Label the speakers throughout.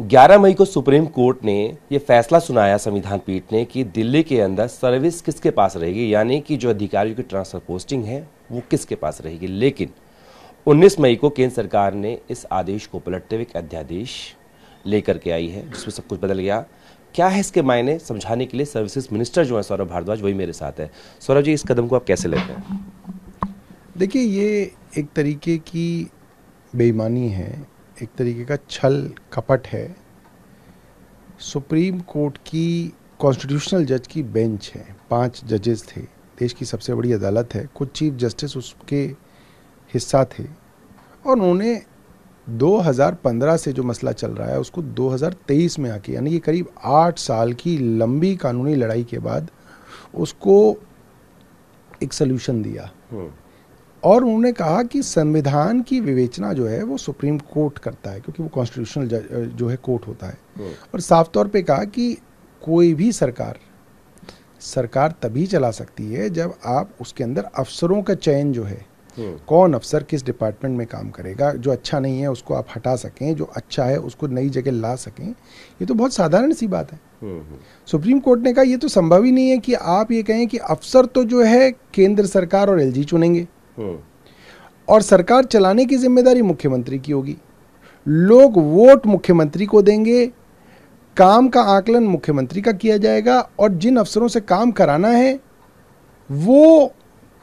Speaker 1: 11 मई को supreme court ने ये फैसला सुनाया संविधान पीठ ने कि दिल्ली के अंदर सर्विस किसके पास रहेगी यानी कि जो अधिकारियों की ट्रांसफर पोस्टिंग है वो किसके पास रहेगी लेकिन 19 मई को केंद्र सरकार ने इस आदेश को पलटते हुए अध्यादेश लेकर के आई है जिसमें सब कुछ बदल गया क्या है इसके मायने समझाने के लिए सर्विसेज मिनिस्टर जो है सौरभ भारद्वाज वही मेरे साथ है सौरभ जी इस कदम को आप कैसे लेते हैं
Speaker 2: देखिए ये एक तरीके की बेईमानी है एक तरीके का छल कपट है सुप्रीम कोर्ट की कॉन्स्टिट्यूशनल जज की बेंच है पांच जजेस थे देश की सबसे बड़ी अदालत है कुछ चीफ जस्टिस उसके हिस्सा थे और उन्होंने 2015 से जो मसला चल रहा है उसको 2023 में आके यानी कि करीब आठ साल की लंबी कानूनी लड़ाई के बाद उसको एक सल्यूशन दिया हम्म। और उन्होंने कहा कि संविधान की विवेचना जो है वो सुप्रीम कोर्ट करता है क्योंकि वो कॉन्स्टिट्यूशनल जो है कोर्ट होता है hmm. और साफ तौर पे कहा कि कोई भी सरकार सरकार तभी चला सकती है जब आप उसके अंदर अफसरों का चयन जो है hmm. कौन अफसर किस डिपार्टमेंट में काम करेगा जो अच्छा नहीं है उसको आप हटा सकें जो अच्छा है उसको नई जगह ला सकें ये तो बहुत साधारण सी बात है hmm, सुप्रीम कोर्ट ने कहा यह तो संभव ही नहीं है कि आप ये कहें कि अफसर तो जो है केंद्र सरकार और एलजी चुनेंगे हम्म। और सरकार चलाने की जिम्मेदारी मुख्यमंत्री की होगी लोग वोट मुख्यमंत्री को देंगे काम का आकलन मुख्यमंत्री का किया जाएगा और जिन अफसरों से काम कराना है वो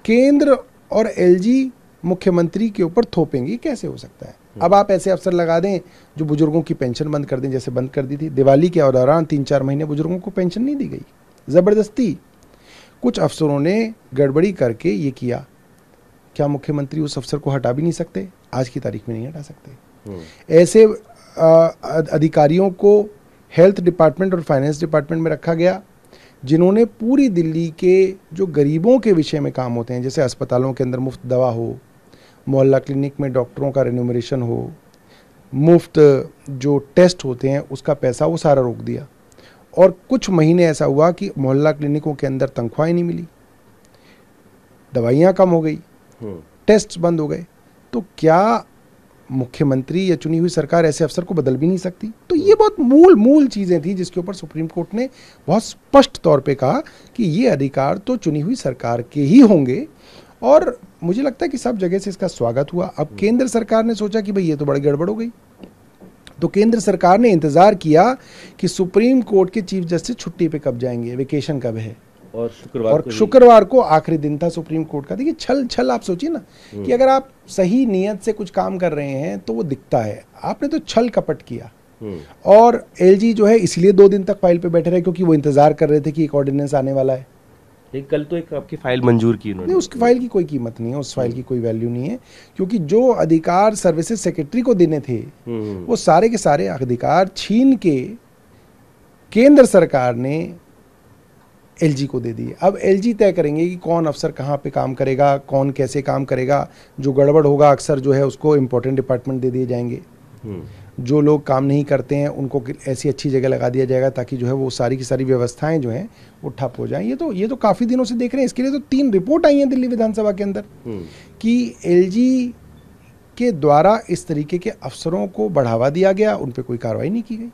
Speaker 2: केंद्र और एलजी मुख्यमंत्री के ऊपर थोपेंगे कैसे हो सकता है हम्म। अब आप ऐसे अफसर लगा दें जो बुजुर्गों की पेंशन बंद कर दें जैसे बंद कर दी थी दिवाली के दौरान तीन चार महीने बुजुर्गों को पेंशन नहीं दी गई ज़बरदस्ती कुछ अफसरों ने गड़बड़ी करके ये किया क्या मुख्यमंत्री उस अफसर को हटा भी नहीं सकते आज की तारीख में नहीं हटा सकते हम्म। ऐसे अधिकारियों को हेल्थ डिपार्टमेंट और फाइनेंस डिपार्टमेंट में रखा गया जिन्होंने पूरी दिल्ली के जो गरीबों के विषय में काम होते हैं जैसे अस्पतालों के अंदर मुफ्त दवा हो मोहल्ला क्लिनिक में डॉक्टरों का रेन्यूमरेशन हो मुफ्त जो टेस्ट होते हैं उसका पैसा वो सारा रोक दिया और कुछ महीने ऐसा हुआ कि मोहल्ला क्लिनिकों के अंदर तनख्वाहें नहीं मिली दवाइयाँ कम हो गई टेस्ट बंद हो गए तो क्या मुख्यमंत्री या चुनी हुई सरकार ऐसे अफसर को बदल भी नहीं सकती तो ये बहुत मूल मूल चीज़ें थी जिसके ऊपर सुप्रीम कोर्ट ने बहुत स्पष्ट तौर पे कहा कि ये अधिकार तो चुनी हुई सरकार के ही होंगे और मुझे लगता है कि सब जगह से इसका स्वागत हुआ अब हम्म। केंद्र सरकार ने सोचा कि भाई ये तो बड़ी गड़बड़ हो गई तो केंद्र सरकार ने इंतज़ार किया कि सुप्रीम कोर्ट के चीफ जस्टिस छुट्टी पे कब जाएंगे वेकेशन कब है
Speaker 1: और शुक्रवार और को शुक्रवार
Speaker 2: को आखिरी दिन था सुप्रीम कोर्ट का देखिए छल छल आप सोचिए ना हम्म। कि अगर आप सही नियत से कुछ काम कर रहे हैं तो वो दिखता है आपने तो छल कपट किया हम्म। और एलजी जो है इसलिए दो दिन तक फाइल पे बैठे रहे क्योंकि वो इंतजार कर रहे थे कि एक ऑर्डिनेंस आने वाला है
Speaker 1: एक कल तो एक आपकी फाइल मंजूर की उन्होंने उस
Speaker 2: फाइल की कोई कीमत नहीं है उस फाइल की हम्म। कोई वैल्यू नहीं है क्योंकि जो अधिकार सर्विसेज सेक्रेटरी को देने थे वो सारे के सारे अधिकार छीन के केंद्र सरकार ने एल को दे दिए अब एल तय करेंगे कि कौन अफसर कहाँ पे काम करेगा कौन कैसे काम करेगा जो गड़बड़ होगा अक्सर जो है उसको इम्पोर्टेंट डिपार्टमेंट दे दिए जाएंगे हम्म। जो लोग काम नहीं करते हैं उनको ऐसी अच्छी जगह लगा दिया जाएगा ताकि जो है वो सारी की सारी व्यवस्थाएं जो हैं वो ठप हो जाएं ये तो ये तो काफ़ी दिनों से देख रहे हैं इसके लिए तो तीन रिपोर्ट आई हैं दिल्ली विधानसभा के अंदर हम्म। कि एलजी के द्वारा इस तरीके के अफसरों को बढ़ावा दिया गया उन पर कोई कार्रवाई नहीं की गई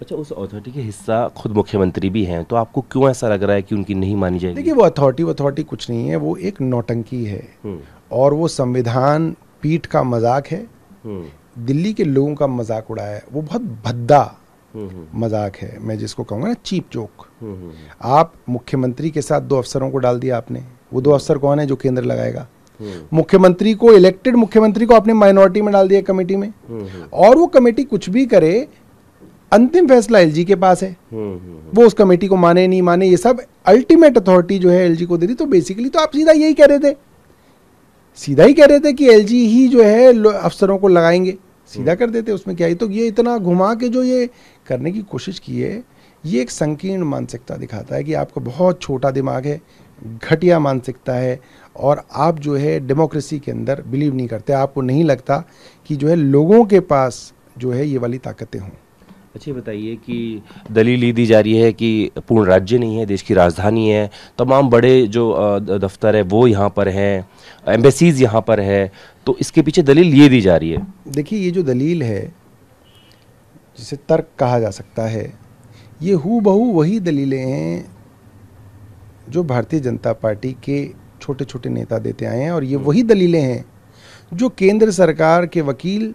Speaker 2: अच्छा उस अथॉरिटी
Speaker 1: के हिस्सा खुद मुख्यमंत्री भी हैं तो आपको क्यों ऐसा लग रहा है कि उनकी नहीं मानी जाएगी देखिए वो
Speaker 2: अथॉरिटी अथॉरिटी कुछ नहीं है वो एक नौटंकी है हम्म। और वो संविधान पीठ का मजाक है हम्म। दिल्ली के लोगों का मजाक उड़ा है वो बहुत भद्दा हम्म, मजाक है मैं जिसको कहूँगा ना चीप चोक आप मुख्यमंत्री के साथ दो अफसरों को डाल दिया आपने वो दो अफसर कौन है जो केंद्र लगाएगा मुख्यमंत्री को इलेक्टेड मुख्यमंत्री को आपने माइनॉरिटी में डाल दिया कमेटी में और वो कमेटी कुछ भी करे अंतिम फैसला एलजी के पास है हम्म, हम्म, हम्म। वो उस कमेटी को माने नहीं माने ये सब अल्टीमेट अथॉरिटी जो है एलजी को दे रही तो बेसिकली तो आप सीधा यही कह रहे थे सीधा ही कह रहे थे कि एलजी ही जो है अफसरों को लगाएंगे सीधा कर देते उसमें क्या ही तो ये इतना घुमा के जो ये करने की कोशिश की है ये एक संकीर्ण मानसिकता दिखाता है कि आपका बहुत छोटा दिमाग है घटिया मानसिकता है और आप जो है डेमोक्रेसी के अंदर बिलीव नहीं करते आपको नहीं लगता कि जो है लोगों के पास जो है ये वाली ताकतें हों
Speaker 1: अच्छा बताइए कि दलील दी जा रही है कि पूर्ण राज्य नहीं है देश की राजधानी है तमाम बड़े जो दफ्तर है वो यहाँ पर हैं एम्बेसीज़ यहाँ पर है तो इसके पीछे दलील ये दी जा रही है
Speaker 2: देखिए ये जो दलील है जिसे तर्क कहा जा सकता है ये हु बहु वही दलीलें हैं जो भारतीय जनता पार्टी के छोटे छोटे नेता देते आए हैं और ये वही दलीलें हैं जो केंद्र सरकार के वकील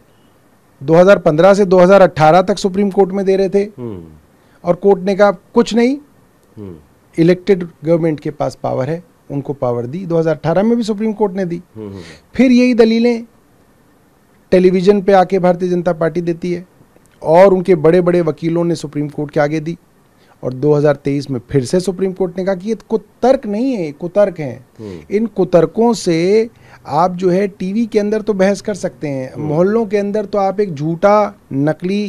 Speaker 2: 2015 से 2018 तक सुप्रीम कोर्ट में दे रहे थे हम्म। और कोर्ट ने कहा कुछ नहीं इलेक्टेड हम्म। गवर्नमेंट के पास पावर है उनको पावर दी 2018 में भी सुप्रीम कोर्ट ने दी हम्म, फिर यही दलीलें टेलीविजन पे आके भारतीय जनता पार्टी देती है और उनके बड़े बड़े वकीलों ने सुप्रीम कोर्ट के आगे दी और 2023 में फिर से सुप्रीम कोर्ट ने कहा कि ये तो कुतर्क नहीं है कुतर्क हैं हम्म। इन कुतर्कों से आप जो है टीवी के अंदर तो बहस कर सकते हैं हम्म। मोहल्लों के अंदर तो आप एक झूठा नकली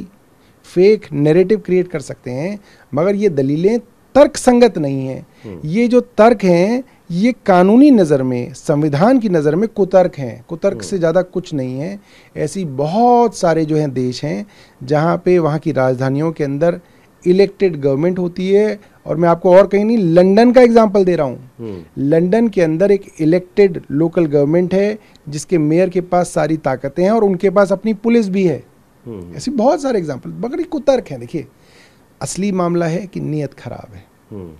Speaker 2: फेक नेरेटिव क्रिएट कर सकते हैं मगर ये दलीलें तर्क संगत नहीं है हम्म। ये जो तर्क हैं ये कानूनी नज़र में संविधान की नज़र में कुतर्क हैं कुतर्क से ज़्यादा कुछ नहीं है ऐसी बहुत सारे जो हैं देश हैं जहाँ पे वहाँ की राजधानियों के अंदर इलेक्टेड गवर्नमेंट होती है और मैं आपको और कहीं नहीं लंदन का एग्जाम्पल दे रहा हूँ लंदन हम्म। के अंदर एक इलेक्टेड लोकल गवर्नमेंट है जिसके मेयर के पास सारी ताकतें हैं और उनके पास अपनी पुलिस भी है हम्म। ऐसे बहुत सारे एग्जाम्पल बकरी कुतर्क है देखिए असली मामला है कि नीयत खराब है हम्म।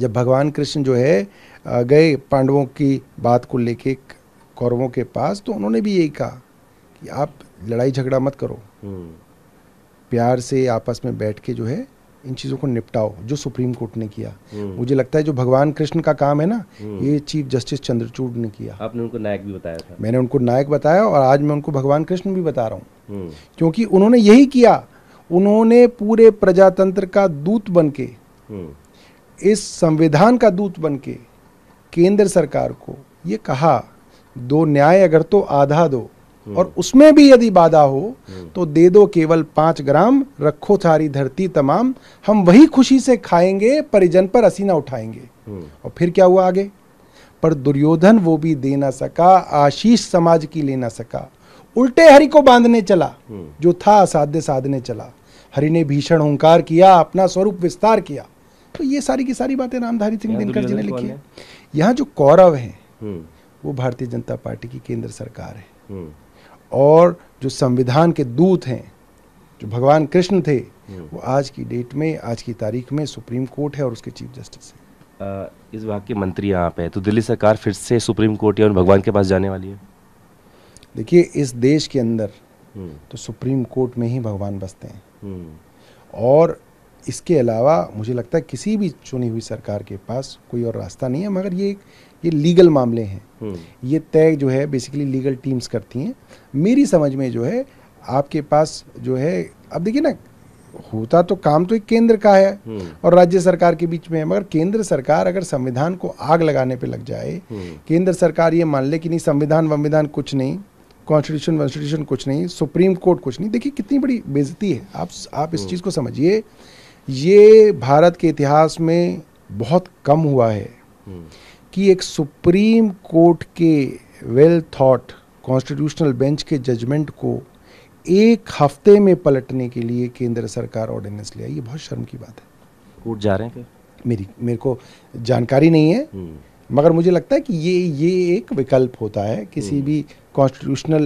Speaker 2: जब भगवान कृष्ण जो है गए पांडवों की बात को लेके कौरवों के पास तो उन्होंने भी यही कहा कि आप लड़ाई झगड़ा मत करो प्यार से आपस में बैठ के जो है इन चीज़ों को निपटाओ जो सुप्रीम कोर्ट ने किया हम्म। मुझे लगता है जो भगवान कृष्ण का काम है ना हम्म। ये चीफ जस्टिस चंद्रचूड ने किया
Speaker 1: आपने उनको नायक भी बताया था
Speaker 2: मैंने उनको नायक बताया और आज मैं उनको भगवान कृष्ण भी बता रहा हूँ हम्म। क्योंकि उन्होंने यही किया उन्होंने पूरे प्रजातंत्र का दूत बन के इस संविधान का दूत बन के केंद्र सरकार को ये कहा दो न्याय अगर तो आधा दो हम्म। और उसमें भी यदि बाधा हो हम्म। तो दे दो केवल पांच ग्राम रखो सारी धरती तमाम हम वही खुशी से खाएंगे परिजन पर असीना उठाएंगे हम्म। और फिर क्या हुआ आगे पर दुर्योधन वो भी दे ना सका आशीष समाज की ले ना सका उल्टे हरि को बांधने चला जो था असाध्य साधने चला हरि ने भीषण हंकार किया अपना स्वरूप विस्तार किया तो ये सारी की सारी बातें रामधारी सिंह तो दिनकर जी ने लिखी है यहाँ जो कौरव है वो भारतीय जनता पार्टी की केंद्र सरकार है और जो संविधान के दूत हैं जो भगवान कृष्ण थे हम्म। वो आज की डेट में आज की तारीख में सुप्रीम कोर्ट है और उसके चीफ जस्टिस है
Speaker 1: इस भाग के मंत्री आप हैं तो दिल्ली सरकार फिर से सुप्रीम कोर्ट या भगवान के पास जाने वाली है
Speaker 2: देखिए इस देश के अंदर हम्म। तो सुप्रीम कोर्ट में ही भगवान बसते हैं
Speaker 1: हम्म।
Speaker 2: और इसके अलावा मुझे लगता है किसी भी चुनी हुई सरकार के पास कोई और रास्ता नहीं है मगर ये ये लीगल मामले हैं हम्म। ये तय जो है बेसिकली लीगल टीम्स करती हैं मेरी समझ में जो है आपके पास जो है अब देखिए ना होता तो काम तो एक केंद्र का है हम्म। और राज्य सरकार के बीच में है मगर केंद्र सरकार अगर संविधान को आग लगाने पे लग जाए हम्म। केंद्र सरकार ये मान ले कि नहीं संविधान वंविधान कुछ नहीं कॉन्स्टिट्यूशन वॉन्स्टिट्यूशन कुछ नहीं सुप्रीम कोर्ट कुछ नहीं देखिए कितनी बड़ी बेजती है आप आप इस चीज़ को समझिए ये भारत के इतिहास में बहुत कम हुआ है हम्म। कि एक सुप्रीम कोर्ट के वेल थॉट कॉन्स्टिट्यूशनल बेंच के जजमेंट को एक हफ्ते में पलटने के लिए केंद्र सरकार ऑर्डिनेंस ले आई ये बहुत शर्म की बात है
Speaker 1: कोर्ट जा रहे हैं
Speaker 2: मेरी मेरे को जानकारी नहीं है हम्म। मगर मुझे लगता है कि ये ये एक विकल्प होता है किसी हम्म। भी कॉन्स्टिट्यूशनल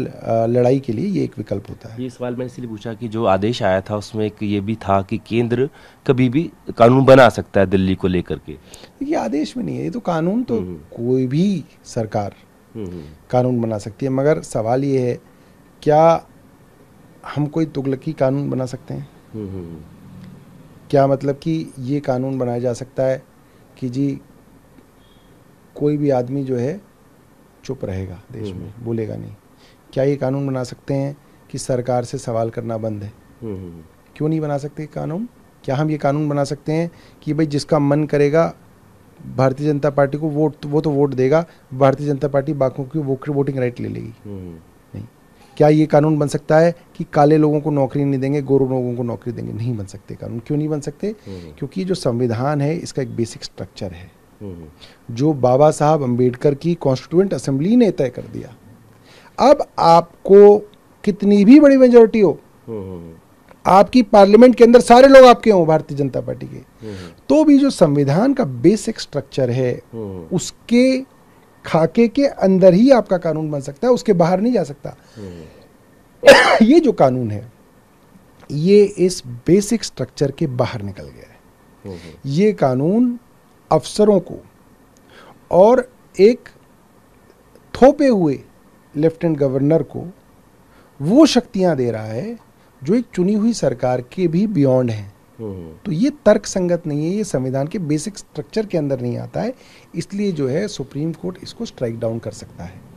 Speaker 2: लड़ाई के लिए ये एक विकल्प होता
Speaker 1: है ये सवाल मैंने इसलिए पूछा कि जो आदेश आया था उसमें एक ये भी था कि केंद्र कभी भी कानून बना सकता है दिल्ली को लेकर के
Speaker 2: ये आदेश में नहीं है ये तो कानून तो हम्म। कोई भी सरकार हम्म, कानून बना सकती है मगर सवाल ये है क्या हम कोई तुगलकी कानून बना सकते
Speaker 1: हैं
Speaker 2: क्या मतलब कि ये कानून बनाया जा सकता है कि जी कोई भी आदमी जो है चुप रहेगा देश हम्म। में बोलेगा नहीं क्या ये कानून बना सकते हैं कि सरकार से सवाल करना बंद है हम्म, हम्म, क्यों नहीं बना सकते कानून क्या हम ये कानून बना सकते हैं कि भाई जिसका मन करेगा भारतीय जनता पार्टी को वोट वो तो वोट देगा भारतीय जनता पार्टी बाकों की वोटिंग राइट ले लेगी नहीं क्या ये कानून बन सकता है कि काले लोगों को नौकरी नहीं देंगे गोरों लोगों को नौकरी देंगे नहीं बन सकते कानून क्यों नहीं बन सकते क्योंकि जो संविधान है इसका एक बेसिक स्ट्रक्चर है जो बाबा साहब अंबेडकर की कॉन्स्टिट्यूंट असेंबली ने तय कर दिया अब आपको कितनी भी बड़ी मेजोरिटी हो आपकी पार्लियामेंट के अंदर सारे लोग आपके हों भारतीय जनता पार्टी के तो भी जो संविधान का बेसिक स्ट्रक्चर है उसके खाके के अंदर ही आपका कानून बन सकता है उसके बाहर नहीं जा सकता ये जो कानून है ये इस बेसिक स्ट्रक्चर के बाहर निकल गया है ये कानून अफसरों को और एक थोपे हुए लेफ्टिनेंट गवर्नर को वो शक्तियां दे रहा है जो एक चुनी हुई सरकार के भी बियॉन्ड हैं हम्म। तो ये तर्क संगत नहीं है ये संविधान के बेसिक स्ट्रक्चर के अंदर नहीं आता है इसलिए जो है सुप्रीम कोर्ट इसको स्ट्राइक डाउन कर सकता है